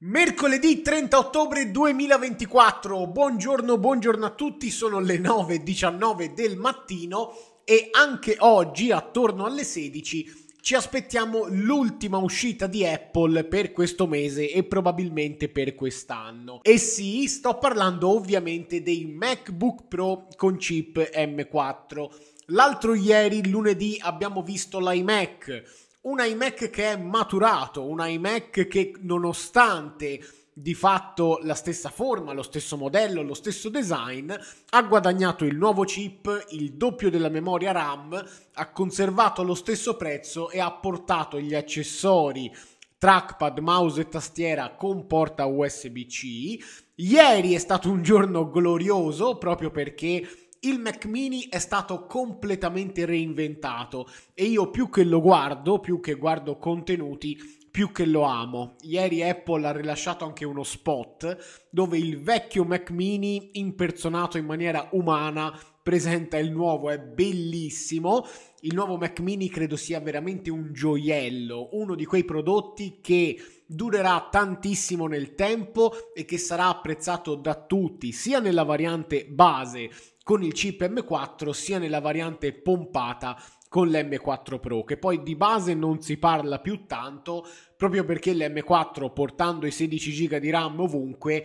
Mercoledì 30 ottobre 2024, buongiorno, buongiorno a tutti, sono le 9.19 del mattino e anche oggi attorno alle 16 ci aspettiamo l'ultima uscita di Apple per questo mese e probabilmente per quest'anno. E sì, sto parlando ovviamente dei MacBook Pro con chip M4. L'altro ieri, lunedì, abbiamo visto l'iMac un iMac che è maturato, un iMac che nonostante di fatto la stessa forma, lo stesso modello, lo stesso design, ha guadagnato il nuovo chip, il doppio della memoria RAM, ha conservato lo stesso prezzo e ha portato gli accessori trackpad, mouse e tastiera con porta USB-C. Ieri è stato un giorno glorioso proprio perché il Mac mini è stato completamente reinventato e io più che lo guardo, più che guardo contenuti, più che lo amo. Ieri Apple ha rilasciato anche uno spot dove il vecchio Mac mini impersonato in maniera umana presenta il nuovo, è bellissimo. Il nuovo Mac mini credo sia veramente un gioiello, uno di quei prodotti che durerà tantissimo nel tempo e che sarà apprezzato da tutti, sia nella variante base con il chip M4 sia nella variante pompata con l'M4 Pro, che poi di base non si parla più tanto, proprio perché l'M4 portando i 16 GB di RAM ovunque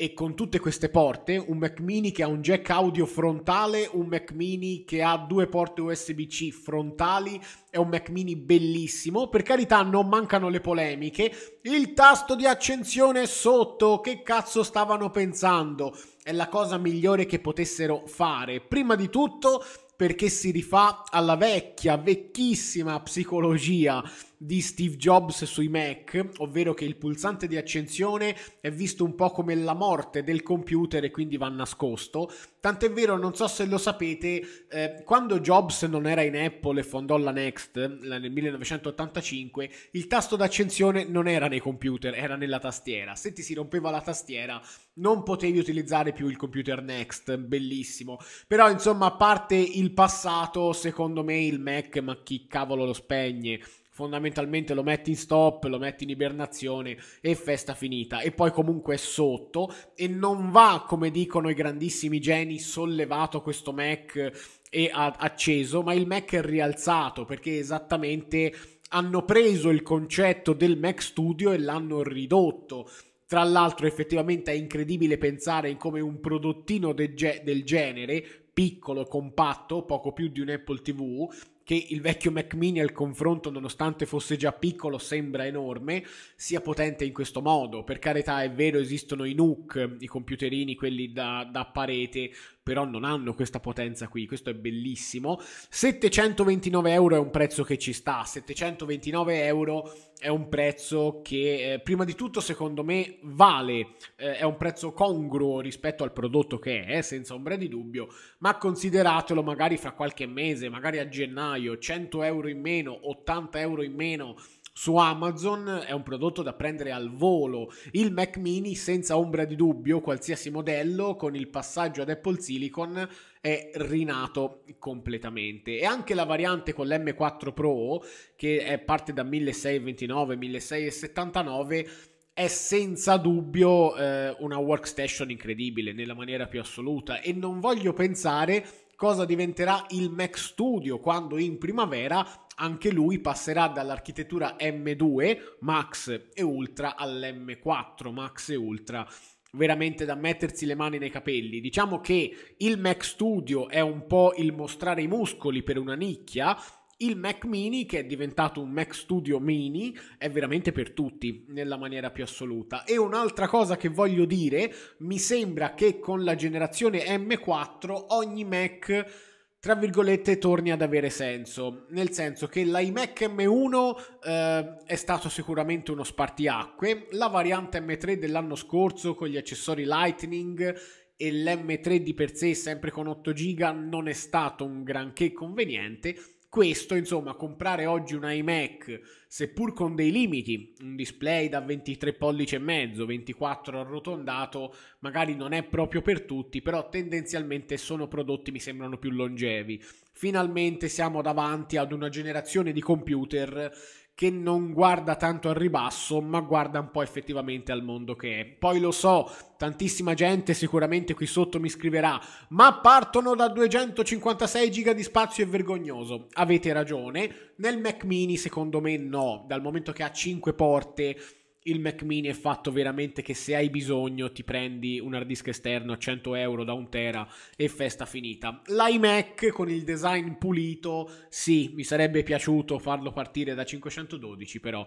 e con tutte queste porte, un Mac mini che ha un jack audio frontale, un Mac mini che ha due porte USB-C frontali, è un Mac mini bellissimo, per carità non mancano le polemiche, il tasto di accensione è sotto, che cazzo stavano pensando? È la cosa migliore che potessero fare. Prima di tutto perché si rifà alla vecchia, vecchissima psicologia di Steve Jobs sui Mac, ovvero che il pulsante di accensione è visto un po' come la morte del computer e quindi va nascosto. Tant'è vero, non so se lo sapete, eh, quando Jobs non era in Apple e fondò la Next nel 1985, il tasto d'accensione non era nei computer, era nella tastiera. Se ti si rompeva la tastiera, non potevi utilizzare più il computer Next, bellissimo. Però insomma, a parte il passato, secondo me il Mac, ma chi cavolo lo spegne? fondamentalmente lo metti in stop, lo metti in ibernazione e festa finita. E poi comunque è sotto e non va, come dicono i grandissimi geni, sollevato questo Mac e acceso, ma il Mac è rialzato perché esattamente hanno preso il concetto del Mac Studio e l'hanno ridotto. Tra l'altro effettivamente è incredibile pensare in come un prodottino de del genere, piccolo, compatto, poco più di un Apple TV, che il vecchio Mac Mini al confronto, nonostante fosse già piccolo, sembra enorme, sia potente in questo modo. Per carità, è vero, esistono i NUC, i computerini, quelli da, da parete, però non hanno questa potenza qui, questo è bellissimo. 729 euro è un prezzo che ci sta, 729 euro è un prezzo che eh, prima di tutto secondo me vale, eh, è un prezzo congruo rispetto al prodotto che è, eh, senza ombra di dubbio, ma consideratelo magari fra qualche mese, magari a gennaio gennaio 100 euro in meno, 80 euro in meno su Amazon è un prodotto da prendere al volo. Il Mac mini, senza ombra di dubbio, qualsiasi modello, con il passaggio ad Apple Silicon è rinato completamente. E anche la variante con l'M4 Pro, che parte da 1629, 1679, è senza dubbio eh, una workstation incredibile nella maniera più assoluta e non voglio pensare cosa diventerà il Mac Studio quando in primavera anche lui passerà dall'architettura M2 Max e Ultra all'M4 Max e Ultra veramente da mettersi le mani nei capelli. Diciamo che il Mac Studio è un po' il mostrare i muscoli per una nicchia, il Mac mini che è diventato un Mac Studio mini è veramente per tutti nella maniera più assoluta e un'altra cosa che voglio dire mi sembra che con la generazione M4 ogni Mac tra virgolette torni ad avere senso, nel senso che l'iMac M1 eh, è stato sicuramente uno spartiacque, la variante M3 dell'anno scorso con gli accessori Lightning e l'M3 di per sé sempre con 8 GB non è stato un granché conveniente, questo, insomma, comprare oggi un iMac, seppur con dei limiti, un display da 23 pollici e mezzo, 24 arrotondato, magari non è proprio per tutti, però tendenzialmente sono prodotti mi sembrano più longevi finalmente siamo davanti ad una generazione di computer che non guarda tanto al ribasso, ma guarda un po' effettivamente al mondo che è. Poi lo so, tantissima gente sicuramente qui sotto mi scriverà, ma partono da 256 giga di spazio è vergognoso. Avete ragione, nel Mac mini secondo me no, dal momento che ha 5 porte il Mac mini è fatto veramente che se hai bisogno ti prendi un hard disk esterno a 100 euro da un tera e festa finita. L'iMac con il design pulito, sì, mi sarebbe piaciuto farlo partire da 512, però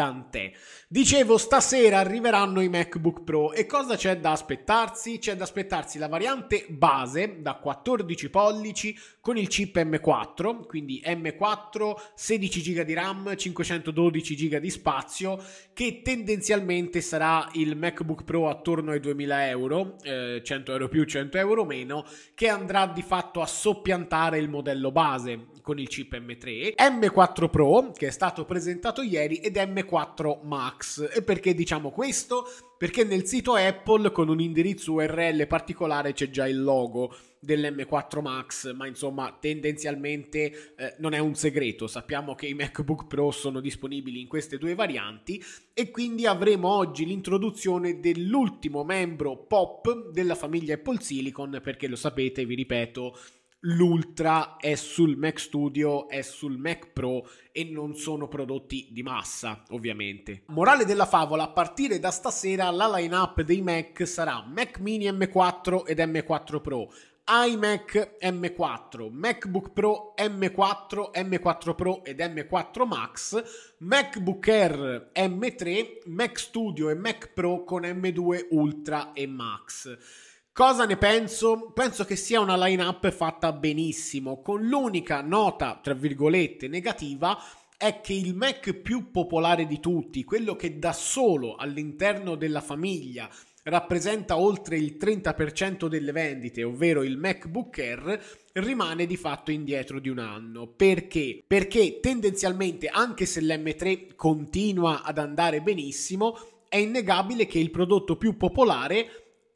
Tant'è. Dicevo, stasera arriveranno i MacBook Pro e cosa c'è da aspettarsi? C'è da aspettarsi la variante base da 14 pollici con il chip M4, quindi M4 16 GB di RAM, 512 GB di spazio, che tendenzialmente sarà il MacBook Pro attorno ai 2000 euro, eh, 100 euro più, 100 euro meno, che andrà di fatto a soppiantare il modello base, con il chip M3, M4 Pro che è stato presentato ieri ed M4 Max. E perché diciamo questo? Perché nel sito Apple con un indirizzo URL particolare c'è già il logo dell'M4 Max, ma insomma tendenzialmente eh, non è un segreto, sappiamo che i MacBook Pro sono disponibili in queste due varianti e quindi avremo oggi l'introduzione dell'ultimo membro pop della famiglia Apple Silicon perché lo sapete, vi ripeto, l'Ultra è sul Mac Studio, è sul Mac Pro e non sono prodotti di massa, ovviamente. Morale della favola, a partire da stasera la line-up dei Mac sarà Mac Mini M4 ed M4 Pro, iMac M4, MacBook Pro M4, M4 Pro ed M4 Max, MacBook Air M3, Mac Studio e Mac Pro con M2 Ultra e Max. Cosa ne penso? Penso che sia una line-up fatta benissimo, con l'unica nota, tra virgolette, negativa è che il Mac più popolare di tutti, quello che da solo all'interno della famiglia rappresenta oltre il 30% delle vendite, ovvero il MacBook Air, rimane di fatto indietro di un anno. Perché? Perché tendenzialmente, anche se l'M3 continua ad andare benissimo, è innegabile che il prodotto più popolare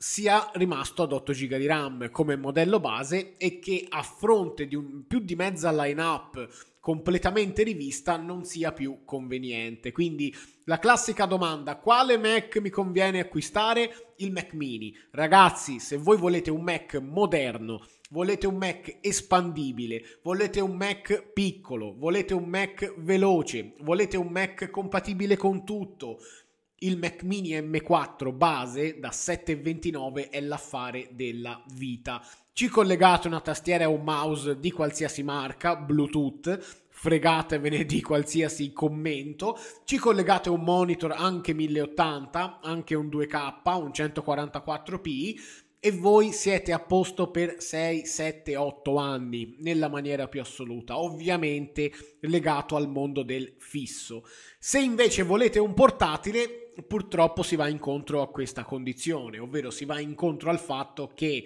sia rimasto ad 8 GB di RAM come modello base e che a fronte di un, più di mezza line-up completamente rivista non sia più conveniente. Quindi la classica domanda, quale Mac mi conviene acquistare? Il Mac mini. Ragazzi, se voi volete un Mac moderno, volete un Mac espandibile, volete un Mac piccolo, volete un Mac veloce, volete un Mac compatibile con tutto, il Mac Mini M4 base da 7,29 è l'affare della vita. Ci collegate una tastiera e un mouse di qualsiasi marca, Bluetooth, fregatevene di qualsiasi commento. Ci collegate un monitor anche 1080, anche un 2K, un 144p e voi siete a posto per 6, 7, 8 anni nella maniera più assoluta, ovviamente legato al mondo del fisso. Se invece volete un portatile, purtroppo si va incontro a questa condizione, ovvero si va incontro al fatto che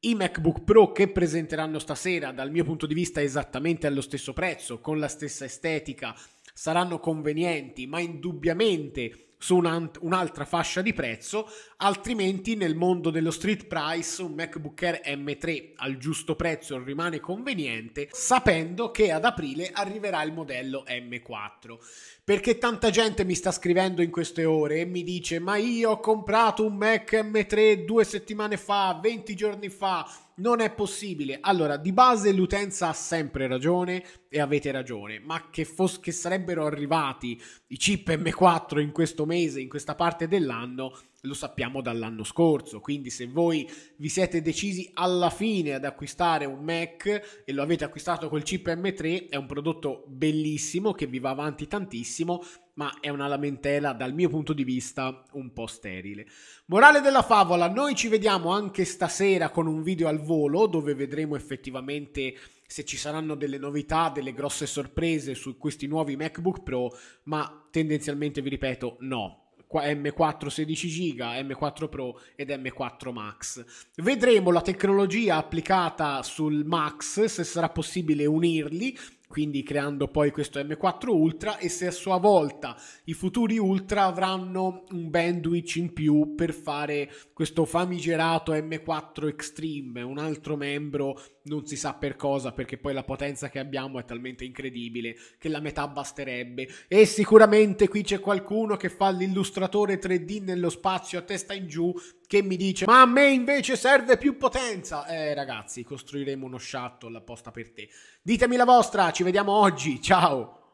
i MacBook Pro che presenteranno stasera, dal mio punto di vista esattamente allo stesso prezzo, con la stessa estetica, saranno convenienti, ma indubbiamente su un'altra fascia di prezzo, altrimenti nel mondo dello street price un MacBook Air M3 al giusto prezzo rimane conveniente, sapendo che ad aprile arriverà il modello M4. Perché tanta gente mi sta scrivendo in queste ore e mi dice "Ma io ho comprato un Mac M3 due settimane fa, 20 giorni fa, non è possibile. Allora, di base l'utenza ha sempre ragione e avete ragione, ma che, fos- che sarebbero arrivati i chip M4 in questo mese, in questa parte dell'anno, lo sappiamo dall'anno scorso. Quindi se voi vi siete decisi alla fine ad acquistare un Mac e lo avete acquistato col chip M3, è un prodotto bellissimo che vi va avanti tantissimo ma è una lamentela dal mio punto di vista un po' sterile. Morale della favola, noi ci vediamo anche stasera con un video al volo dove vedremo effettivamente se ci saranno delle novità, delle grosse sorprese su questi nuovi MacBook Pro, ma tendenzialmente vi ripeto no. M4 16 giga, M4 Pro ed M4 Max. Vedremo la tecnologia applicata sul Max, se sarà possibile unirli quindi creando poi questo M4 Ultra e se a sua volta i futuri Ultra avranno un bandwidth in più per fare questo famigerato M4 Extreme, un altro membro non si sa per cosa perché poi la potenza che abbiamo è talmente incredibile che la metà basterebbe e sicuramente qui c'è qualcuno che fa l'illustratore 3D nello spazio a testa in giù che mi dice ma a me invece serve più potenza. Eh ragazzi, costruiremo uno shuttle apposta per te. Ditemi la vostra, ci vediamo oggi, ciao!